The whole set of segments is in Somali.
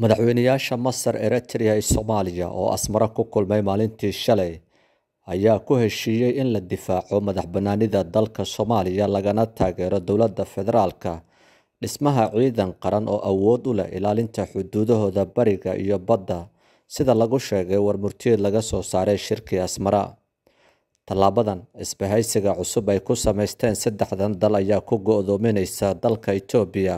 madaxweyneyaasha masar eritrea iyo soomaaliya oo asmaro ku kulmay maalintii shalay ayaa ku heshiiyey in la difaaco madax banaanida dalka soomaaliya lagana taageero dowladda federaalka dhismaha ciidan qaran oo awood u leh ilaalinta xuduudahooda bariga iyo badda sida lagu sheegay warmurtiyeed laga soo saaray shirkii asmara tallaabadan isbahaysiga cusub ay ku samaysteen saddexdan dal ayaa ku go-doominaysa dalka itoobiya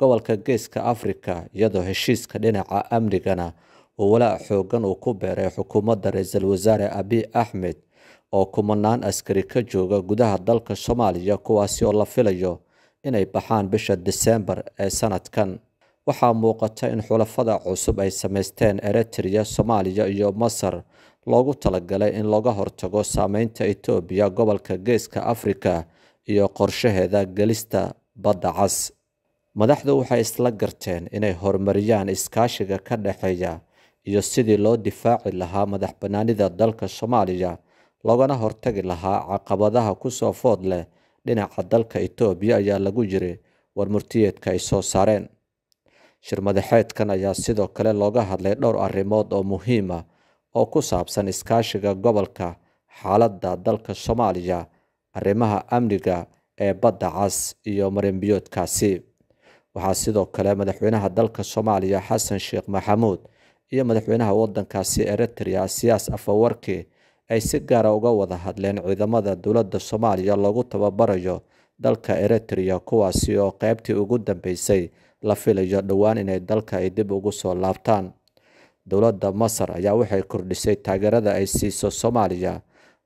gobolka geeska afrika iyadoo heshiiska dhinaca amnigana uu walaac xoogan uu ku beeray xukuumadda ra-iisul wasaare abiy axmed oo kumanaan askari ka jooga gudaha dalka soomaaliya kuwaasi oo la filayo inay baxaan bisha deseembar ee sanadkan waxaa muuqata in xulafada cusub ay samaysteen eritrea soomaaliya iyo masar loogu talagalay in looga hortago saameynta etoobiya gobolka geeska afrika iyo qorshaheeda gelista badda cas madaxdu waxay isla garteen inay horumariyaan iskaashiga ka dhexeeya iyo sidii loo difaaci lahaa madax banaanida dalka soomaaliya loogana hortagi lahaa caqabadaha ku soo food leh dhinaca dalka etoobiya ayaa lagu yiri warmurtiyeedka ay soo saareen shir madaxeedkan ayaa sidoo kale looga hadlay dhowr arrimood oo muhiima ah oo ku saabsan iskaashiga gobolka xaaladda dalka soomaaliya arrimaha amniga ee badda cas iyo marinbiyoodkaasi waxaa sidoo kale madaxweynaha dalka soomaaliya xasan sheekh maxamuud iyo madaxweynaha waddankaasi eritriya siyaas afawarki ay si gaara ah uga wada hadleen ciidamada dowladda soomaaliya loogu tababarayo dalka eritriya kuwaasi oo qeybtii ugu dambeysay la filayo dhowaan inay dalka ay dib ugu soo laabtaan dowladda masar ayaa waxay kordhisay taageerada ay siiso soomaaliya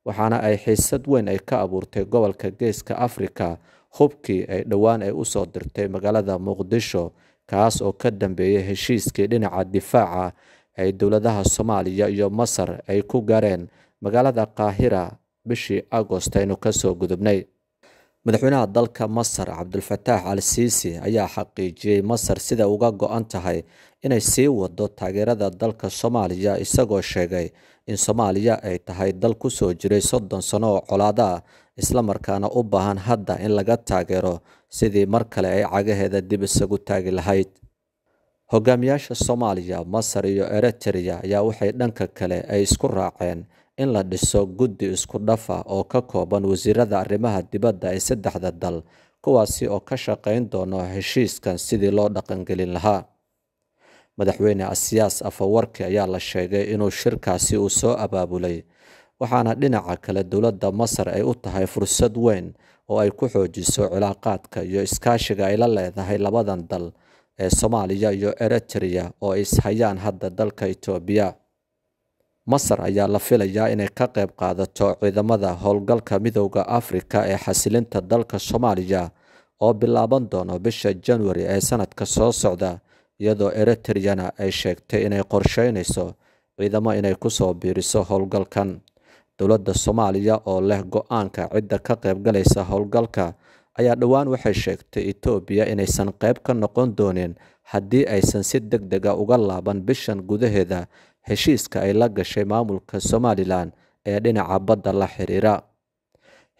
waxaana ay xiisad weyn ay ka abuurtay gobolka geeska afrika hubkii ay dhowaan ay usoo dirtay magaalada muqdisho kaas oo ka dambeeyay heshiiskii dhinaca difaaca ay dowladaha soomaaliya iyo masar ay ku gareen magaalada kaahira bishii agoost aynu kasoo gudubnay madaxweynaha dalka masar cabdulfataax al siisi ayaa xaqiijiyey masar sida uga go-an tahay inay sii wado taageerada dalka soomaaliya isagoo sheegay in soomaaliya ay tahay dal kusoo jiray soddon sano oo colaada isla markaana u baahan hadda in laga taageero sidii mar kale ay cagaheeda dib isagu taagi lahayd hogaamiyaasha soomaaliya masar iyo eritrea ayaa waxay dhanka kale ay isku raaceen in la dhiso guddi isku dhafa oo ka kooban wasiirada arrimaha dibadda ee saddexda dal kuwaasi oo ka shaqayn doono heshiiskan sidii loo dhaqangelin lahaa madaxweyne asiyaas afawarki ayaa la sheegay inuu shirkaasi uu soo abaabulay waxaana dhinaca kale dowladda masar ay u tahay fursad weyn oo ay ku xoojiso cilaaqaadka iyo iskaashiga ay la leedahay labadan dal ee soomaaliya iyo eritriya oo ishayaan hadda dalka itoobiya masar ayaa la filayaa inay ka qayb qaadato ciidamada howlgalka midooda afrika ee xasilinta dalka soomaaliya oo bilaaban doono bisha januari ee sanadka soo socda iyadoo eritriyana ay sheegtay inay qorsheynayso ciidamo inay soo biiriso howlgalkan dowladda soomaaliya oo leh go-aanka cidda ka qaybgalaysa howlgalka ayaa dhowaan waxay sheegtay etoobiya inaysan qayb ka noqon doonin haddii aysan si deg dega ah uga laaban bishan gudaheeda heshiiska ay la gashay maamulka somalilan ee dhinaca badda la xiriira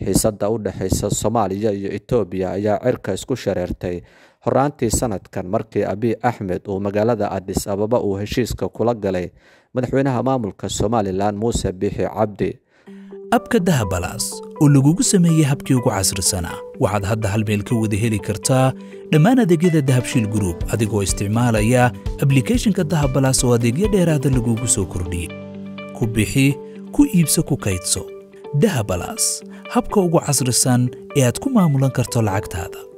xiisadda u dhexeysa soomaaliya iyo etoobiya ayaa cirka isku shareertay horaantii sanadkan markii abiy axmed uu magaalada adis ababa uu heshiiska kula galay madaxweynaha maamulka somalilan muuse biixi cabdi abka dahabalaas oo lagugu sameeyey habkii ugu casrisanaa waxaad hadda hal meel ka wada heli kartaa dhammaan adeegyada dahabshiil gruub adigoo isticmaalaya ablicathonka dahabbalas oo adeegyo dheeraada ah lagugu soo kordhiyey ku bixi ku iibso ku kaydso dahabalas habka ugu casrisan ee aad ku maamulan karto lacagtaada